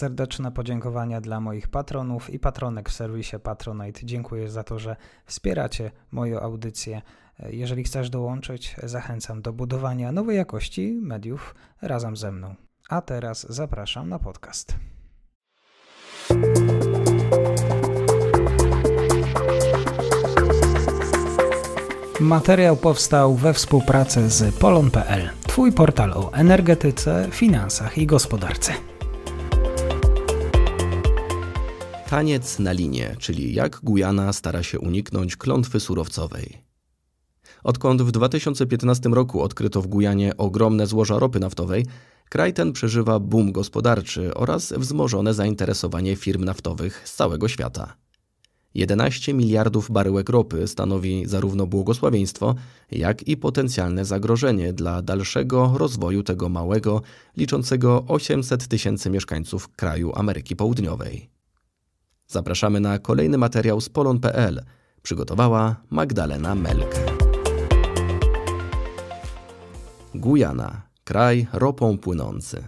Serdeczne podziękowania dla moich patronów i patronek w serwisie Patronite. Dziękuję za to, że wspieracie moją audycję. Jeżeli chcesz dołączyć, zachęcam do budowania nowej jakości mediów razem ze mną. A teraz zapraszam na podcast. Materiał powstał we współpracy z polon.pl, twój portal o energetyce, finansach i gospodarce. Taniec na linie, czyli jak Gujana stara się uniknąć klątwy surowcowej. Odkąd w 2015 roku odkryto w Gujanie ogromne złoża ropy naftowej, kraj ten przeżywa boom gospodarczy oraz wzmożone zainteresowanie firm naftowych z całego świata. 11 miliardów baryłek ropy stanowi zarówno błogosławieństwo, jak i potencjalne zagrożenie dla dalszego rozwoju tego małego, liczącego 800 tysięcy mieszkańców kraju Ameryki Południowej. Zapraszamy na kolejny materiał z polon.pl. Przygotowała Magdalena Melk. Gujana. Kraj ropą płynący.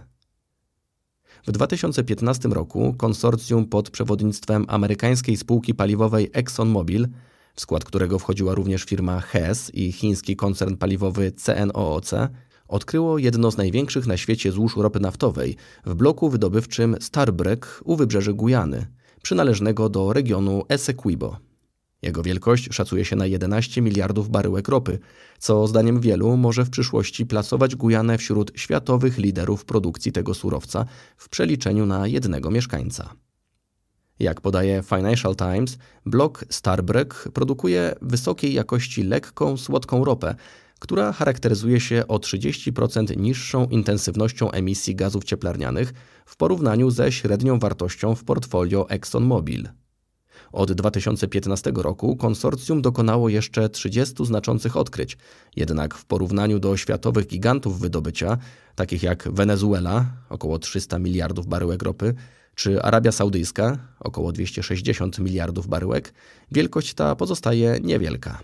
W 2015 roku konsorcjum pod przewodnictwem amerykańskiej spółki paliwowej ExxonMobil, w skład którego wchodziła również firma Hess i chiński koncern paliwowy CNOOC, odkryło jedno z największych na świecie złóż ropy naftowej w bloku wydobywczym Starbreak u wybrzeży Gujany – przynależnego do regionu Essequibo. Jego wielkość szacuje się na 11 miliardów baryłek ropy, co zdaniem wielu może w przyszłości plasować Gujanę wśród światowych liderów produkcji tego surowca w przeliczeniu na jednego mieszkańca. Jak podaje Financial Times, blok Starbreak produkuje wysokiej jakości lekką, słodką ropę, która charakteryzuje się o 30% niższą intensywnością emisji gazów cieplarnianych w porównaniu ze średnią wartością w portfolio ExxonMobil. Od 2015 roku konsorcjum dokonało jeszcze 30 znaczących odkryć, jednak w porównaniu do światowych gigantów wydobycia, takich jak Wenezuela około 300 miliardów baryłek ropy, czy Arabia Saudyjska około 260 miliardów baryłek, wielkość ta pozostaje niewielka.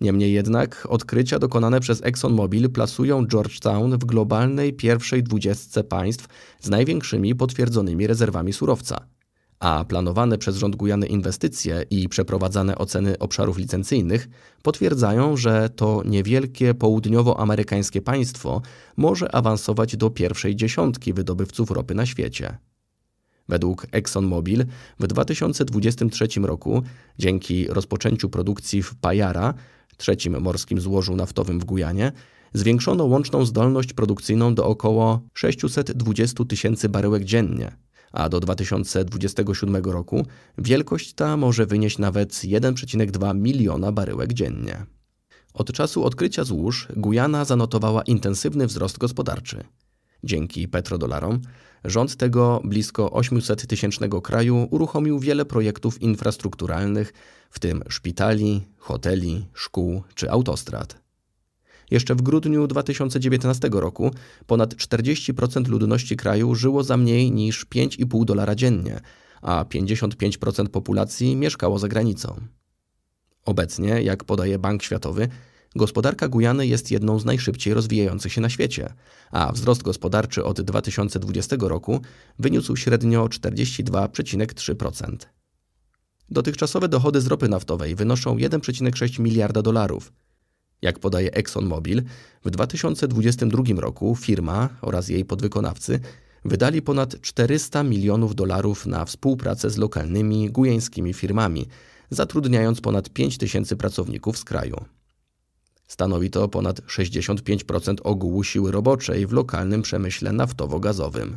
Niemniej jednak odkrycia dokonane przez ExxonMobil plasują Georgetown w globalnej pierwszej dwudziestce państw z największymi potwierdzonymi rezerwami surowca. A planowane przez rząd Gujany inwestycje i przeprowadzane oceny obszarów licencyjnych potwierdzają, że to niewielkie południowoamerykańskie państwo może awansować do pierwszej dziesiątki wydobywców ropy na świecie. Według ExxonMobil w 2023 roku dzięki rozpoczęciu produkcji w Pajara trzecim morskim złożu naftowym w Gujanie, zwiększono łączną zdolność produkcyjną do około 620 tysięcy baryłek dziennie, a do 2027 roku wielkość ta może wynieść nawet 1,2 miliona baryłek dziennie. Od czasu odkrycia złóż Gujana zanotowała intensywny wzrost gospodarczy. Dzięki petrodolarom rząd tego blisko 800-tysięcznego kraju uruchomił wiele projektów infrastrukturalnych, w tym szpitali, hoteli, szkół czy autostrad. Jeszcze w grudniu 2019 roku ponad 40% ludności kraju żyło za mniej niż 5,5 dolara dziennie, a 55% populacji mieszkało za granicą. Obecnie, jak podaje Bank Światowy, Gospodarka Gujany jest jedną z najszybciej rozwijających się na świecie, a wzrost gospodarczy od 2020 roku wyniósł średnio 42,3%. Dotychczasowe dochody z ropy naftowej wynoszą 1,6 miliarda dolarów. Jak podaje ExxonMobil, w 2022 roku firma oraz jej podwykonawcy wydali ponad 400 milionów dolarów na współpracę z lokalnymi gujeńskimi firmami, zatrudniając ponad 5 tysięcy pracowników z kraju. Stanowi to ponad 65% ogółu siły roboczej w lokalnym przemyśle naftowo-gazowym.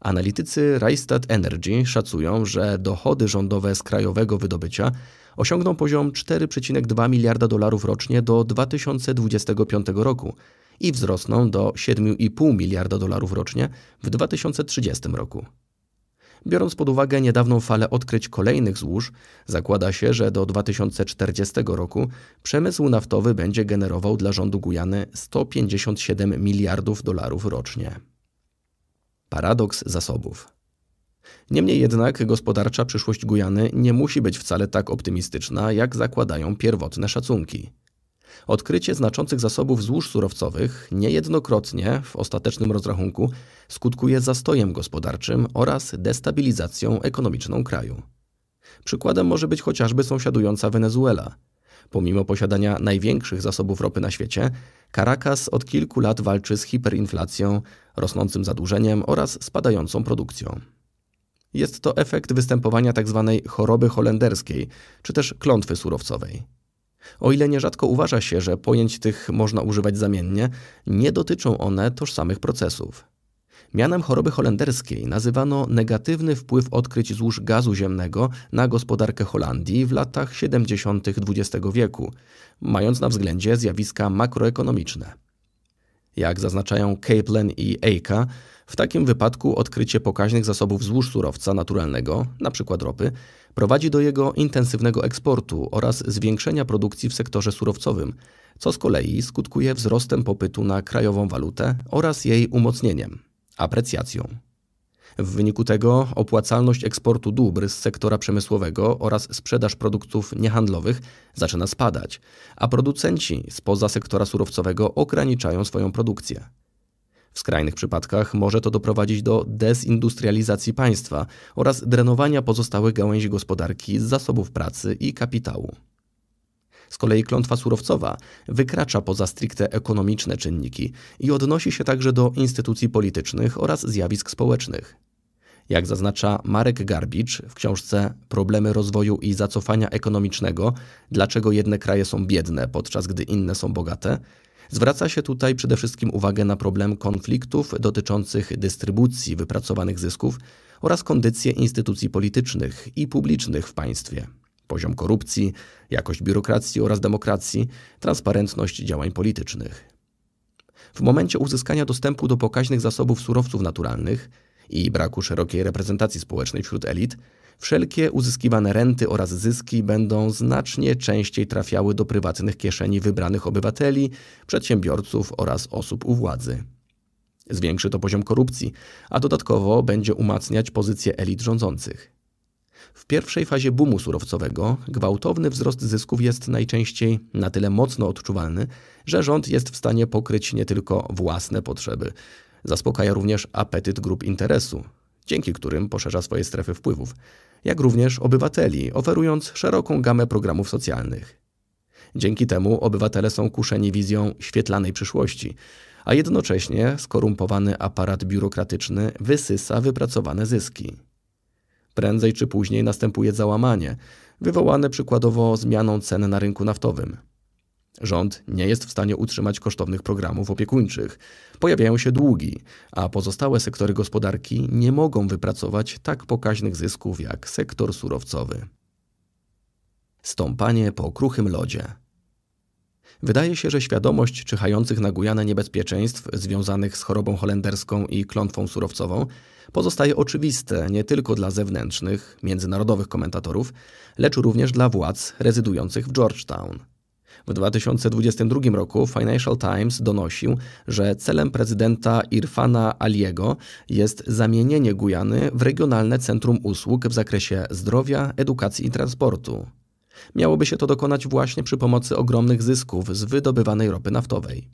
Analitycy Rystad Energy szacują, że dochody rządowe z krajowego wydobycia osiągną poziom 4,2 miliarda dolarów rocznie do 2025 roku i wzrosną do 7,5 miliarda dolarów rocznie w 2030 roku. Biorąc pod uwagę niedawną falę odkryć kolejnych złóż, zakłada się, że do 2040 roku przemysł naftowy będzie generował dla rządu Gujany 157 miliardów dolarów rocznie. Paradoks zasobów. Niemniej jednak gospodarcza przyszłość Gujany nie musi być wcale tak optymistyczna, jak zakładają pierwotne szacunki. Odkrycie znaczących zasobów złóż surowcowych niejednokrotnie w ostatecznym rozrachunku skutkuje zastojem gospodarczym oraz destabilizacją ekonomiczną kraju. Przykładem może być chociażby sąsiadująca Wenezuela. Pomimo posiadania największych zasobów ropy na świecie, Caracas od kilku lat walczy z hiperinflacją, rosnącym zadłużeniem oraz spadającą produkcją. Jest to efekt występowania tzw. Tak choroby holenderskiej czy też klątwy surowcowej. O ile nierzadko uważa się, że pojęć tych można używać zamiennie, nie dotyczą one tożsamych procesów. Mianem choroby holenderskiej nazywano negatywny wpływ odkryć złóż gazu ziemnego na gospodarkę Holandii w latach 70. XX wieku, mając na względzie zjawiska makroekonomiczne. Jak zaznaczają Kaplan i Eika, w takim wypadku odkrycie pokaźnych zasobów złóż surowca naturalnego, np. ropy, prowadzi do jego intensywnego eksportu oraz zwiększenia produkcji w sektorze surowcowym, co z kolei skutkuje wzrostem popytu na krajową walutę oraz jej umocnieniem, aprecjacją. W wyniku tego opłacalność eksportu dóbr z sektora przemysłowego oraz sprzedaż produktów niehandlowych zaczyna spadać, a producenci spoza sektora surowcowego ograniczają swoją produkcję. W skrajnych przypadkach może to doprowadzić do dezindustrializacji państwa oraz drenowania pozostałych gałęzi gospodarki z zasobów pracy i kapitału. Z kolei klątwa surowcowa wykracza poza stricte ekonomiczne czynniki i odnosi się także do instytucji politycznych oraz zjawisk społecznych. Jak zaznacza Marek Garbicz w książce Problemy rozwoju i zacofania ekonomicznego Dlaczego jedne kraje są biedne, podczas gdy inne są bogate, zwraca się tutaj przede wszystkim uwagę na problem konfliktów dotyczących dystrybucji wypracowanych zysków oraz kondycję instytucji politycznych i publicznych w państwie poziom korupcji, jakość biurokracji oraz demokracji, transparentność działań politycznych. W momencie uzyskania dostępu do pokaźnych zasobów surowców naturalnych i braku szerokiej reprezentacji społecznej wśród elit, wszelkie uzyskiwane renty oraz zyski będą znacznie częściej trafiały do prywatnych kieszeni wybranych obywateli, przedsiębiorców oraz osób u władzy. Zwiększy to poziom korupcji, a dodatkowo będzie umacniać pozycję elit rządzących. W pierwszej fazie boomu surowcowego gwałtowny wzrost zysków jest najczęściej na tyle mocno odczuwalny, że rząd jest w stanie pokryć nie tylko własne potrzeby, zaspokaja również apetyt grup interesu, dzięki którym poszerza swoje strefy wpływów, jak również obywateli, oferując szeroką gamę programów socjalnych. Dzięki temu obywatele są kuszeni wizją świetlanej przyszłości, a jednocześnie skorumpowany aparat biurokratyczny wysysa wypracowane zyski. Prędzej czy później następuje załamanie, wywołane przykładowo zmianą cen na rynku naftowym. Rząd nie jest w stanie utrzymać kosztownych programów opiekuńczych. Pojawiają się długi, a pozostałe sektory gospodarki nie mogą wypracować tak pokaźnych zysków jak sektor surowcowy. Stąpanie po kruchym lodzie. Wydaje się, że świadomość czyhających na Gujanę niebezpieczeństw związanych z chorobą holenderską i klątwą surowcową pozostaje oczywiste nie tylko dla zewnętrznych, międzynarodowych komentatorów, lecz również dla władz rezydujących w Georgetown. W 2022 roku Financial Times donosił, że celem prezydenta Irfana Aliego jest zamienienie Gujany w regionalne centrum usług w zakresie zdrowia, edukacji i transportu. Miałoby się to dokonać właśnie przy pomocy ogromnych zysków z wydobywanej ropy naftowej.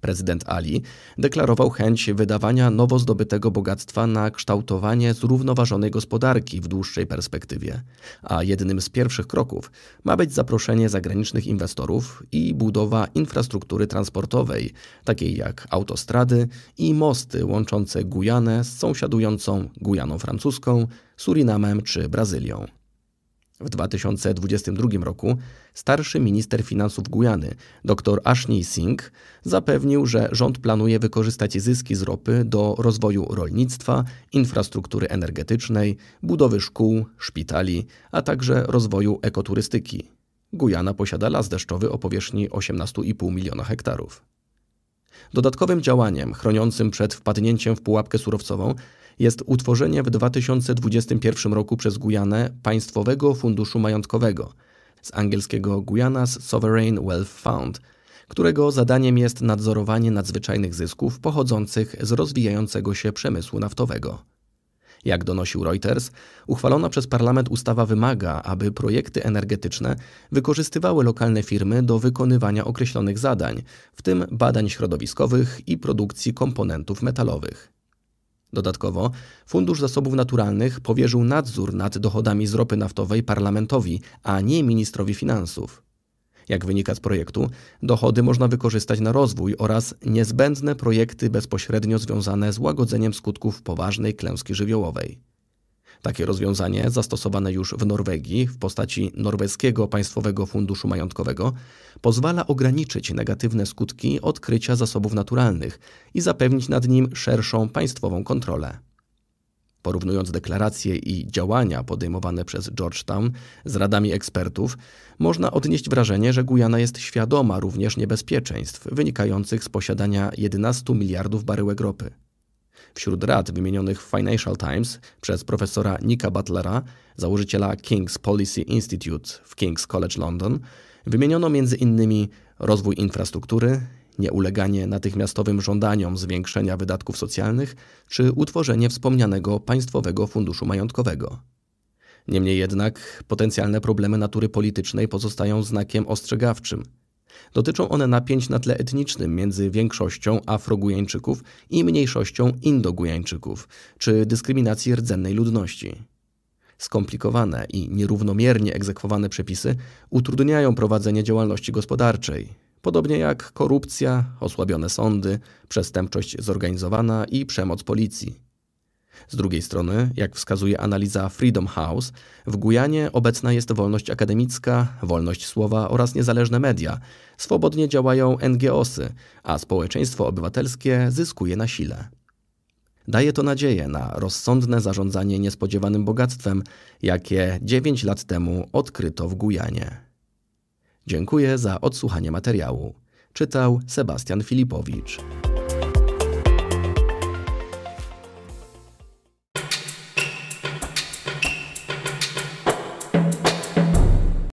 Prezydent Ali deklarował chęć wydawania nowo zdobytego bogactwa na kształtowanie zrównoważonej gospodarki w dłuższej perspektywie, a jednym z pierwszych kroków ma być zaproszenie zagranicznych inwestorów i budowa infrastruktury transportowej, takiej jak autostrady i mosty łączące Gujanę z sąsiadującą Gujaną Francuską, Surinamem czy Brazylią. W 2022 roku starszy minister finansów Gujany, dr Ashni Singh, zapewnił, że rząd planuje wykorzystać zyski z ropy do rozwoju rolnictwa, infrastruktury energetycznej, budowy szkół, szpitali, a także rozwoju ekoturystyki. Gujana posiada las deszczowy o powierzchni 18,5 miliona hektarów. Dodatkowym działaniem chroniącym przed wpadnięciem w pułapkę surowcową jest utworzenie w 2021 roku przez Gujanę Państwowego Funduszu Majątkowego z angielskiego Guyanas Sovereign Wealth Fund, którego zadaniem jest nadzorowanie nadzwyczajnych zysków pochodzących z rozwijającego się przemysłu naftowego. Jak donosił Reuters, uchwalona przez parlament ustawa wymaga, aby projekty energetyczne wykorzystywały lokalne firmy do wykonywania określonych zadań, w tym badań środowiskowych i produkcji komponentów metalowych. Dodatkowo Fundusz Zasobów Naturalnych powierzył nadzór nad dochodami z ropy naftowej parlamentowi, a nie ministrowi finansów. Jak wynika z projektu, dochody można wykorzystać na rozwój oraz niezbędne projekty bezpośrednio związane z łagodzeniem skutków poważnej klęski żywiołowej. Takie rozwiązanie zastosowane już w Norwegii w postaci Norweskiego Państwowego Funduszu Majątkowego pozwala ograniczyć negatywne skutki odkrycia zasobów naturalnych i zapewnić nad nim szerszą państwową kontrolę. Porównując deklaracje i działania podejmowane przez Georgetown z radami ekspertów, można odnieść wrażenie, że Gujana jest świadoma również niebezpieczeństw wynikających z posiadania 11 miliardów baryłek ropy. Wśród rad wymienionych w Financial Times przez profesora Nika Butlera, założyciela King's Policy Institute w King's College London, wymieniono m.in. rozwój infrastruktury, nieuleganie natychmiastowym żądaniom zwiększenia wydatków socjalnych czy utworzenie wspomnianego Państwowego Funduszu Majątkowego. Niemniej jednak potencjalne problemy natury politycznej pozostają znakiem ostrzegawczym – Dotyczą one napięć na tle etnicznym między większością Afrogujańczyków i mniejszością Indogujańczyków, czy dyskryminacji rdzennej ludności. Skomplikowane i nierównomiernie egzekwowane przepisy utrudniają prowadzenie działalności gospodarczej, podobnie jak korupcja, osłabione sądy, przestępczość zorganizowana i przemoc policji. Z drugiej strony, jak wskazuje analiza Freedom House, w Gujanie obecna jest wolność akademicka, wolność słowa oraz niezależne media. Swobodnie działają NGOsy, a społeczeństwo obywatelskie zyskuje na sile. Daje to nadzieję na rozsądne zarządzanie niespodziewanym bogactwem, jakie 9 lat temu odkryto w Gujanie. Dziękuję za odsłuchanie materiału. Czytał Sebastian Filipowicz.